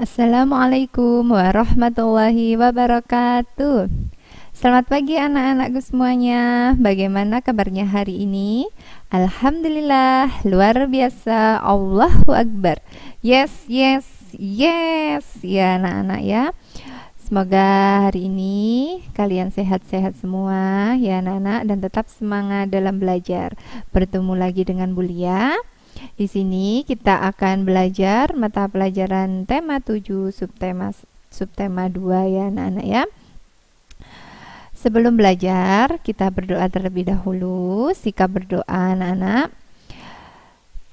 Assalamualaikum warahmatullahi wabarakatuh. Selamat pagi anak-anakku semuanya. Bagaimana kabarnya hari ini? Alhamdulillah, luar biasa. Allahu akbar. Yes, yes, yes. Ya anak-anak ya. Semoga hari ini kalian sehat-sehat semua ya anak-anak dan tetap semangat dalam belajar. Bertemu lagi dengan Bulia. Di sini kita akan belajar mata pelajaran tema 7 subtema subtema 2 ya anak-anak ya. Sebelum belajar, kita berdoa terlebih dahulu. Sikap berdoa anak-anak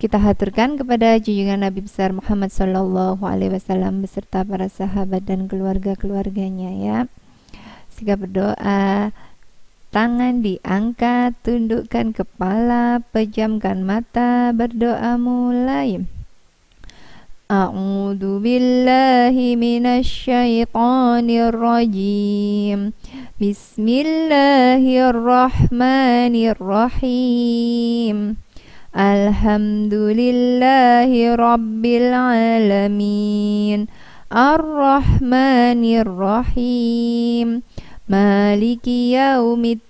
kita haturkan kepada junjungan Nabi besar Muhammad Shallallahu Alaihi Wasallam beserta para sahabat dan keluarga keluarganya ya. Sikap berdoa, Tangan diangkat, tundukkan kepala, pejamkan mata, berdoa mulai. A'udzu billahi minasyaitonir rajim. Bismillahirrahmanirrahim. Alhamdulillahi rabbil alamin. Arrahmanirrahim Rahim. Maliki yaumiddin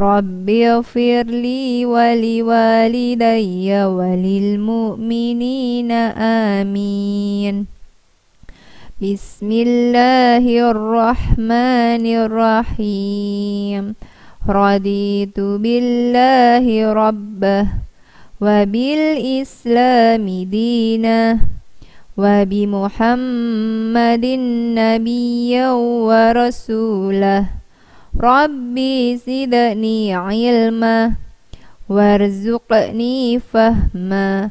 رب اغفر لي ولوالدي وللمؤمنين آمين بسم الله الرحمن الرحيم رضيت بالله ربه وبالإسلام دينا وبمحمد نبيا ورسوله Rabbi zidni ilma warzuqni fahma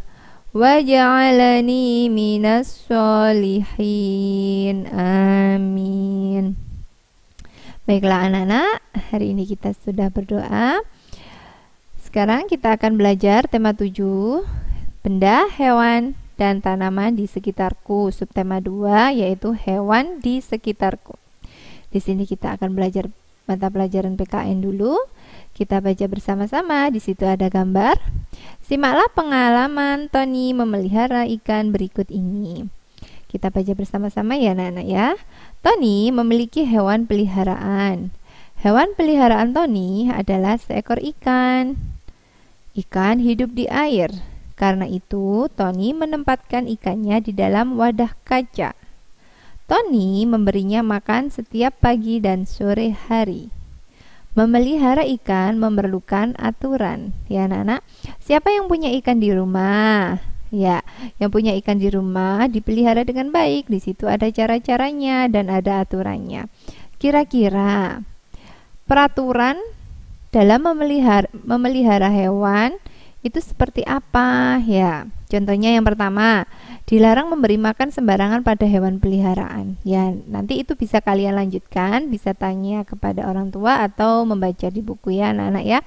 waj'alni minas solihin amin baiklah anak-anak hari ini kita sudah berdoa sekarang kita akan belajar tema 7 benda hewan dan tanaman di sekitarku subtema 2 yaitu hewan di sekitarku di sini kita akan belajar mata pelajaran PKN dulu. Kita baca bersama-sama, di situ ada gambar. Simaklah pengalaman Tony memelihara ikan berikut ini. Kita baca bersama-sama ya anak-anak ya. Tony memiliki hewan peliharaan. Hewan peliharaan Tony adalah seekor ikan. Ikan hidup di air. Karena itu, Tony menempatkan ikannya di dalam wadah kaca Tony memberinya makan setiap pagi dan sore hari. Memelihara ikan memerlukan aturan, ya anak-anak. Siapa yang punya ikan di rumah? Ya, yang punya ikan di rumah dipelihara dengan baik. Di situ ada cara-caranya dan ada aturannya. Kira-kira peraturan dalam memelihara, memelihara hewan itu seperti apa ya? Contohnya yang pertama, dilarang memberi makan sembarangan pada hewan peliharaan. Ya, nanti itu bisa kalian lanjutkan, bisa tanya kepada orang tua atau membaca di buku ya anak-anak ya.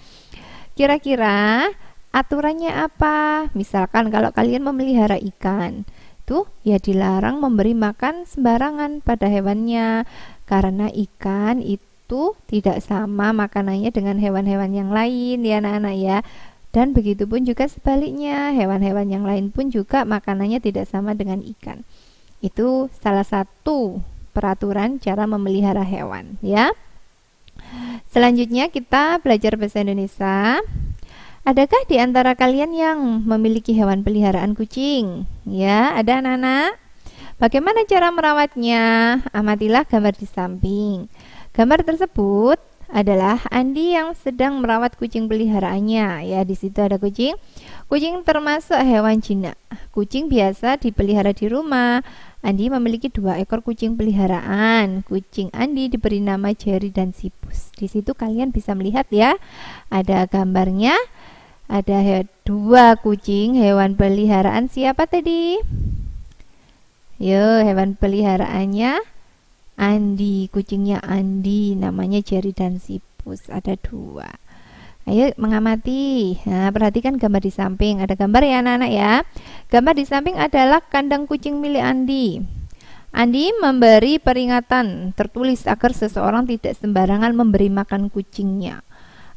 Kira-kira aturannya apa? Misalkan kalau kalian memelihara ikan, tuh ya dilarang memberi makan sembarangan pada hewannya karena ikan itu tidak sama makanannya dengan hewan-hewan yang lain ya anak-anak ya dan begitu pun juga sebaliknya, hewan-hewan yang lain pun juga makanannya tidak sama dengan ikan. Itu salah satu peraturan cara memelihara hewan, ya. Selanjutnya kita belajar bahasa Indonesia. Adakah di antara kalian yang memiliki hewan peliharaan kucing? Ya, ada anak-anak. Bagaimana cara merawatnya? Amatilah gambar di samping. Gambar tersebut adalah Andi yang sedang merawat kucing peliharaannya. Ya, di situ ada kucing. Kucing termasuk hewan jinak. Kucing biasa dipelihara di rumah. Andi memiliki dua ekor kucing peliharaan. Kucing Andi diberi nama Jerry dan Sipus. Di situ kalian bisa melihat ya, ada gambarnya. Ada dua kucing hewan peliharaan siapa tadi? Yo, hewan peliharaannya Andi kucingnya Andi namanya Jerry dan Sipus ada dua Ayo mengamati. Nah, perhatikan gambar di samping. Ada gambar ya anak-anak ya. Gambar di samping adalah kandang kucing milik Andi. Andi memberi peringatan tertulis agar seseorang tidak sembarangan memberi makan kucingnya.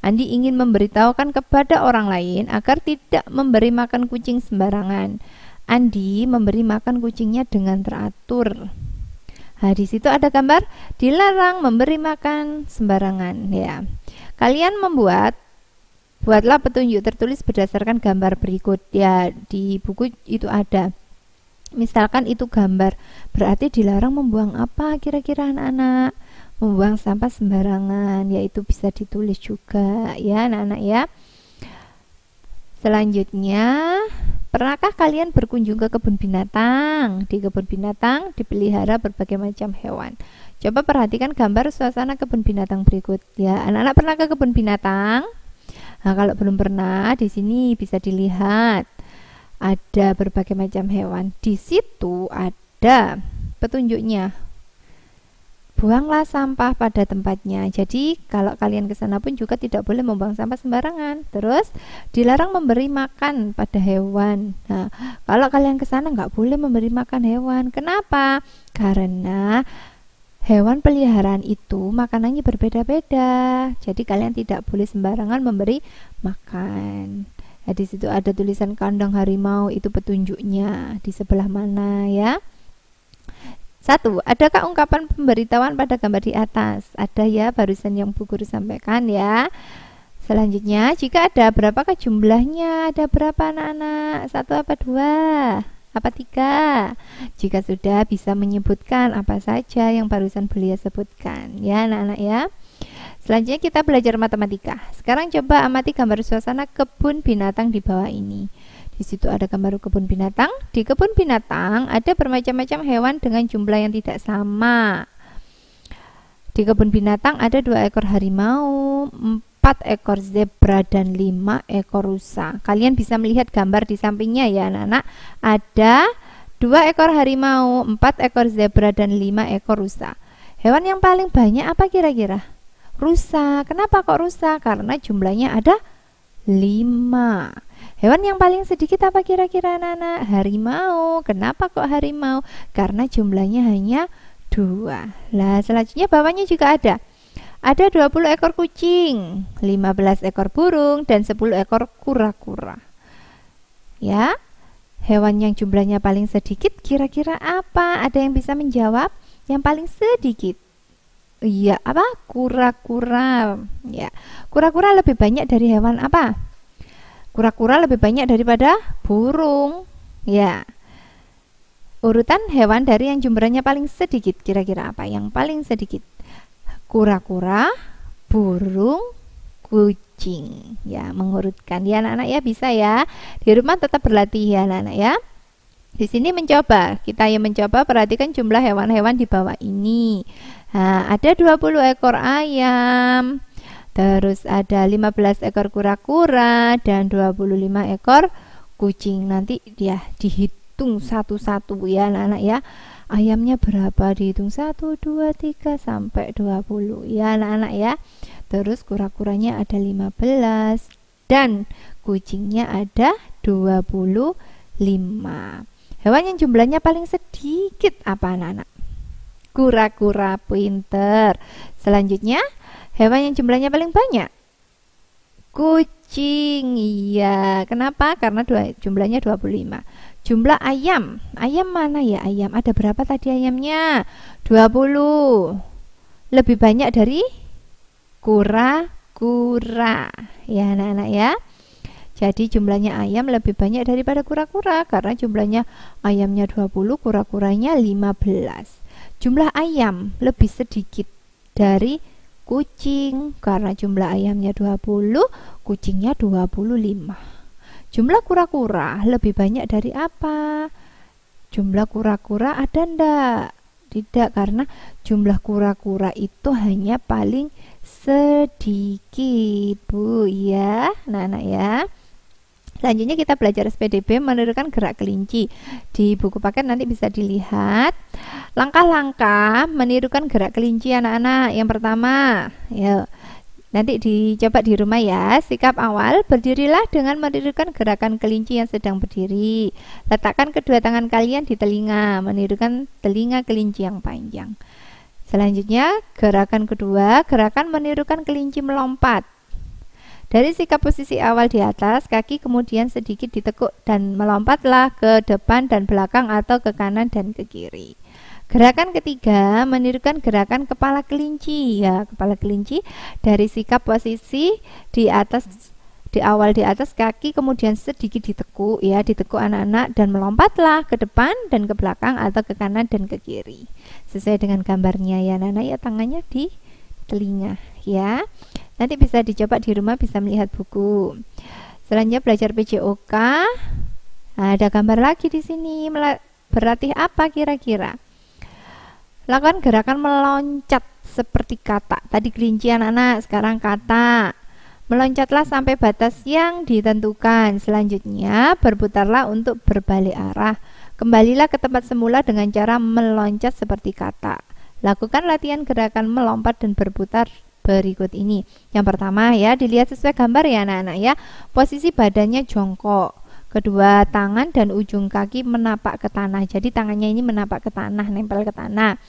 Andi ingin memberitahukan kepada orang lain agar tidak memberi makan kucing sembarangan. Andi memberi makan kucingnya dengan teratur. Nah, di situ ada gambar dilarang memberi makan sembarangan ya. Kalian membuat buatlah petunjuk tertulis berdasarkan gambar berikut ya di buku itu ada. Misalkan itu gambar, berarti dilarang membuang apa kira-kira anak-anak? Membuang sampah sembarangan, yaitu bisa ditulis juga ya anak-anak ya. Selanjutnya Pernahkah kalian berkunjung ke kebun binatang? Di kebun binatang dipelihara berbagai macam hewan. Coba perhatikan gambar suasana kebun binatang berikut ya. Anak-anak pernah ke kebun binatang? Nah, kalau belum pernah di sini bisa dilihat ada berbagai macam hewan. Di situ ada petunjuknya buanglah sampah pada tempatnya. Jadi, kalau kalian ke sana pun juga tidak boleh membuang sampah sembarangan. Terus, dilarang memberi makan pada hewan. Nah, kalau kalian ke sana nggak boleh memberi makan hewan. Kenapa? Karena hewan peliharaan itu makanannya berbeda-beda. Jadi kalian tidak boleh sembarangan memberi makan. Ya, di situ ada tulisan kandang harimau itu petunjuknya di sebelah mana ya. Satu, adakah ungkapan pemberitahuan pada gambar di atas? Ada ya, barusan yang Bu Guru sampaikan ya. Selanjutnya, jika ada, berapakah jumlahnya? Ada berapa anak-anak? Satu apa dua? Apa tiga? Jika sudah, bisa menyebutkan apa saja yang barusan beliau sebutkan. Ya, anak-anak ya. Selanjutnya kita belajar matematika. Sekarang coba amati gambar suasana kebun binatang di bawah ini. Di situ ada gambar kebun binatang. Di kebun binatang ada bermacam-macam hewan dengan jumlah yang tidak sama. Di kebun binatang ada dua ekor harimau, empat ekor zebra dan lima ekor rusa. Kalian bisa melihat gambar di sampingnya ya anak-anak. Ada dua ekor harimau, empat ekor zebra dan lima ekor rusa. Hewan yang paling banyak apa kira-kira? Rusa. Kenapa kok rusa? Karena jumlahnya ada lima. Hewan yang paling sedikit apa kira-kira Nana? Harimau. Kenapa kok harimau? Karena jumlahnya hanya dua. Lah, selanjutnya bawahnya juga ada. Ada 20 ekor kucing, 15 ekor burung, dan 10 ekor kura-kura. Ya, hewan yang jumlahnya paling sedikit kira-kira apa? Ada yang bisa menjawab? Yang paling sedikit. Iya, apa? Kura-kura. Ya. Kura-kura lebih banyak dari hewan apa? Kura-kura lebih banyak daripada burung. Ya. Urutan hewan dari yang jumlahnya paling sedikit kira-kira apa? Yang paling sedikit. Kura-kura, burung, kucing. Ya, mengurutkan. Ya anak-anak ya bisa ya. Di rumah tetap berlatih ya anak-anak ya. Di sini mencoba, kita yang mencoba perhatikan jumlah hewan-hewan di bawah ini. Nah, ada 20 ekor ayam, Terus ada 15 ekor kura-kura dan 25 ekor kucing. Nanti ya dihitung satu-satu ya anak-anak ya. Ayamnya berapa dihitung? 1 2 3 sampai 20 ya anak-anak ya. Terus kura-kuranya ada 15 dan kucingnya ada 25. Hewan yang jumlahnya paling sedikit apa anak-anak? Kura-kura pinter. Selanjutnya Hewan yang jumlahnya paling banyak? Kucing, iya. Kenapa? Karena dua, jumlahnya 25. Jumlah ayam. Ayam mana ya ayam? Ada berapa tadi ayamnya? 20. Lebih banyak dari kura-kura. Ya anak-anak ya. Jadi jumlahnya ayam lebih banyak daripada kura-kura karena jumlahnya ayamnya 20, kura-kuranya 15. Jumlah ayam lebih sedikit dari kucing karena jumlah ayamnya 20 kucingnya 25 jumlah kura-kura lebih banyak dari apa jumlah kura-kura ada ndak tidak karena jumlah kura-kura itu hanya paling sedikit Bu ya anak-anak ya Selanjutnya kita belajar SPDB menurunkan gerak kelinci Di buku paket nanti bisa dilihat Langkah-langkah menirukan gerak kelinci anak-anak. Yang pertama, ya nanti dicoba di rumah ya. Sikap awal berdirilah dengan menirukan gerakan kelinci yang sedang berdiri. Letakkan kedua tangan kalian di telinga, menirukan telinga kelinci yang panjang. Selanjutnya, gerakan kedua, gerakan menirukan kelinci melompat. Dari sikap posisi awal di atas, kaki kemudian sedikit ditekuk dan melompatlah ke depan dan belakang atau ke kanan dan ke kiri. Gerakan ketiga menirukan gerakan kepala kelinci ya, kepala kelinci dari sikap posisi di atas di awal di atas kaki kemudian sedikit ditekuk ya ditekuk anak-anak dan melompatlah ke depan dan ke belakang atau ke kanan dan ke kiri sesuai dengan gambarnya ya anak-anak ya tangannya di telinga ya nanti bisa dicoba di rumah bisa melihat buku selanjutnya belajar PJOK nah, ada gambar lagi di sini berlatih apa kira-kira Lakukan gerakan meloncat seperti kata. Tadi kelinci anak-anak, sekarang kata. Meloncatlah sampai batas yang ditentukan. Selanjutnya, berputarlah untuk berbalik arah. Kembalilah ke tempat semula dengan cara meloncat seperti kata. Lakukan latihan gerakan melompat dan berputar berikut ini. Yang pertama ya, dilihat sesuai gambar ya anak-anak ya. Posisi badannya jongkok kedua tangan dan ujung kaki menapak ke tanah. Jadi tangannya ini menapak ke tanah, nempel ke tanah.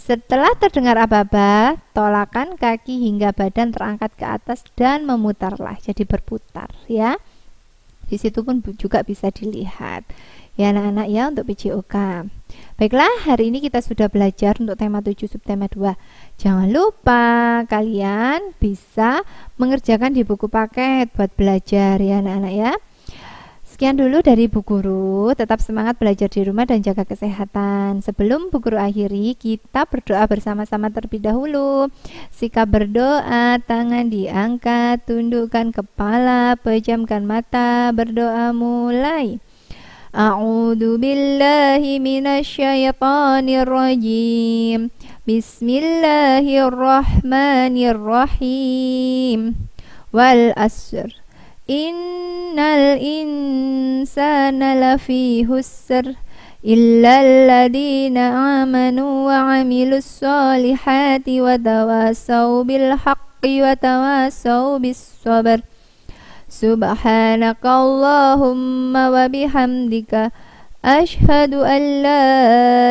Setelah terdengar ababa tolakan kaki hingga badan terangkat ke atas dan memutarlah. Jadi berputar ya. Di situ pun juga bisa dilihat. Ya anak-anak ya untuk PJOK. Baiklah, hari ini kita sudah belajar untuk tema 7 subtema 2. Jangan lupa kalian bisa mengerjakan di buku paket buat belajar ya anak-anak ya. Sekian dulu dari Bu Guru. Tetap semangat belajar di rumah dan jaga kesehatan. Sebelum Bu Guru akhiri, kita berdoa bersama-sama terlebih dahulu. Sikap berdoa, tangan diangkat, tundukkan kepala, pejamkan mata, berdoa mulai. A'udhu billahi minasyaitanirrajim Bismillahirrahmanirrahim Wal asr إن الإنسان لفي خسر إلا الذين آمنوا وعملوا الصالحات وتواصوا بالحق وتواصوا بالصبر سبحانك اللهم وبحمدك أشهد أن لا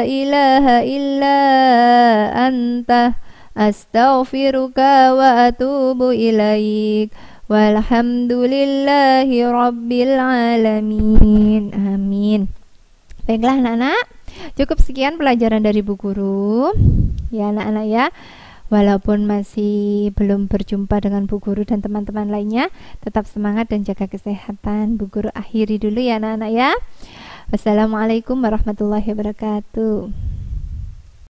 إله إلا أنت أستغفرك وأتوب إليك Walhamdulillahi Rabbil Alamin Amin Baiklah anak-anak Cukup sekian pelajaran dari Bu Guru Ya anak-anak ya Walaupun masih belum berjumpa dengan Bu Guru dan teman-teman lainnya, tetap semangat dan jaga kesehatan. Bu Guru akhiri dulu ya anak-anak ya. Wassalamualaikum warahmatullahi wabarakatuh.